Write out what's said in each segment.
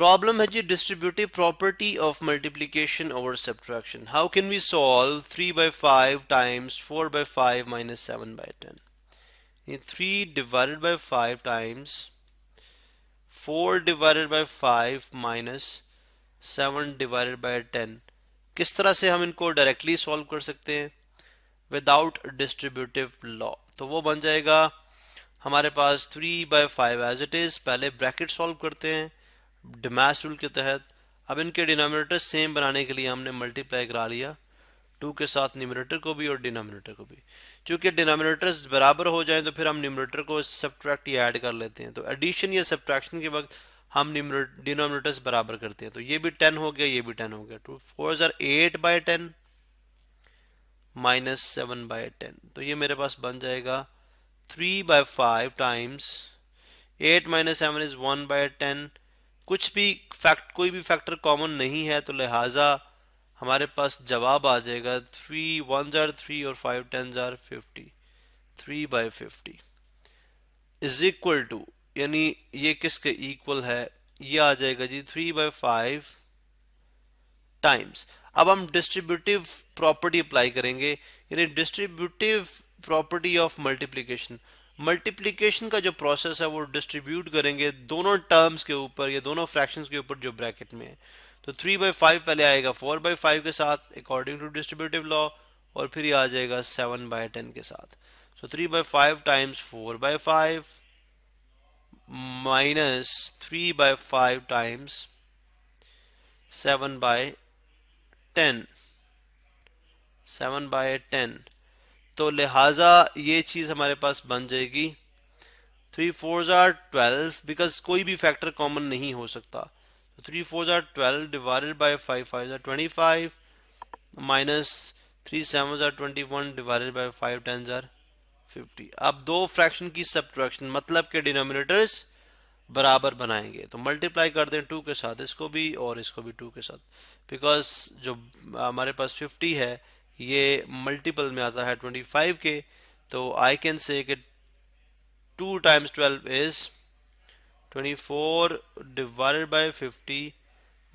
problem है जी distributive property of multiplication over subtraction how can we solve three by five times four by five minus seven by ten three divided by five times four divided by five minus seven divided by ten किस तरह से हम इनको directly solve कर सकते हैं without distributive law तो वो बन जाएगा हमारे पास three by five as it is पहले ब्रैकेट सॉल्व करते हैं डिमास रूल के तहत अब इनके डिनोमिनेटर सेम बनाने के लिए हमने मल्टीप्लाई करा लिया टू के साथ न्यूमिनेटर को भी और डिनोमिनेटर को भी चूंकि डिनोमिनेटर बराबर हो जाएं तो फिर हम न्यूमिनेटर को सब्ट्रैक्ट या ऐड कर लेते हैं तो एडिशन या सब्ट्रैक्शन के वक्त हम डिनोमिनेटर्स बराबर करते हैं तो ये भी टेन हो गया ये भी टेन हो गया two four are eight by ten minus seven by ten तो ये मेरे पास बन जाएगा three by five times eight minus seven is one by ten कुछ भी फैक्ट कोई भी फैक्टर कॉमन नहीं है तो लिहाजा हमारे पास जवाब आ जाएगा थ्री वन जार थ्री और five ten are fifty three by fifty is equal to यानी ये किसके इक्वल है ये आ जाएगा जी थ्री बाई फाइव टाइम्स अब हम डिस्ट्रीब्यूटिव प्रॉपर्टी अप्लाई करेंगे यानी distributive property of multiplication multiplication का जो प्रोसेस है वो डिस्ट्रीब्यूट करेंगे दोनों टर्म्स के ऊपर या दोनों फ्रैक्शंस के ऊपर जो ब्रैकेट में है तो थ्री बाई फाइव पहले आएगा फोर बाई फाइव के साथ अकॉर्डिंग टू डिस्ट्रीब्यूटिव लॉ और फिर ये आ जाएगा सेवन बाय टेन के साथ so three by five times four by five minus three by five times seven by ten seven by ten तो लिहाजा ये चीज़ हमारे पास बन जाएगी three four are twelve because कोई भी फैक्टर कॉमन नहीं हो सकता three four are twelve divided by five five are twenty five minus three seven are twenty one divided by five ten are fifty अब दो फ्रैक्शन की subtraction मतलब के डिनोमिनेटर्स बराबर बनाएंगे तो मल्टीप्लाई कर दें टू के साथ इसको भी और इसको भी टू के साथ बिकॉज जो हमारे पास फिफ्टी है ये मल्टीपल में आता है 25 के तो I can say two times twelve is 24 divided by 50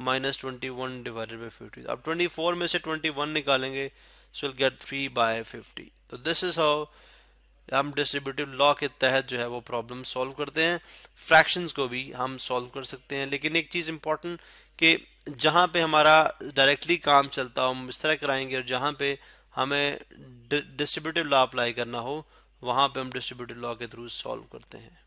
minus twenty one divided by fifty अब ट्वेंटी फोर में से ट्वेंटी वन निकालेंगे so will get three by fifty तो दिस इज हाउ हम डिस्ट्रीब्यूटिव लॉ के तहत जो है वो प्रॉब्लम सॉल्व करते हैं फ्रैक्शंस को भी हम सॉल्व कर सकते हैं लेकिन एक चीज़ इम्पॉर्टेंट कि जहाँ पे हमारा डायरेक्टली काम चलता हो हम इस तरह कराएंगे और जहाँ पे हमें डिस्ट्रीब्यूटिव लॉ अप्लाई करना हो वहाँ पे हम डिस्ट्रीब्यूटिव लॉ के थ्रू सॉल्व करते हैं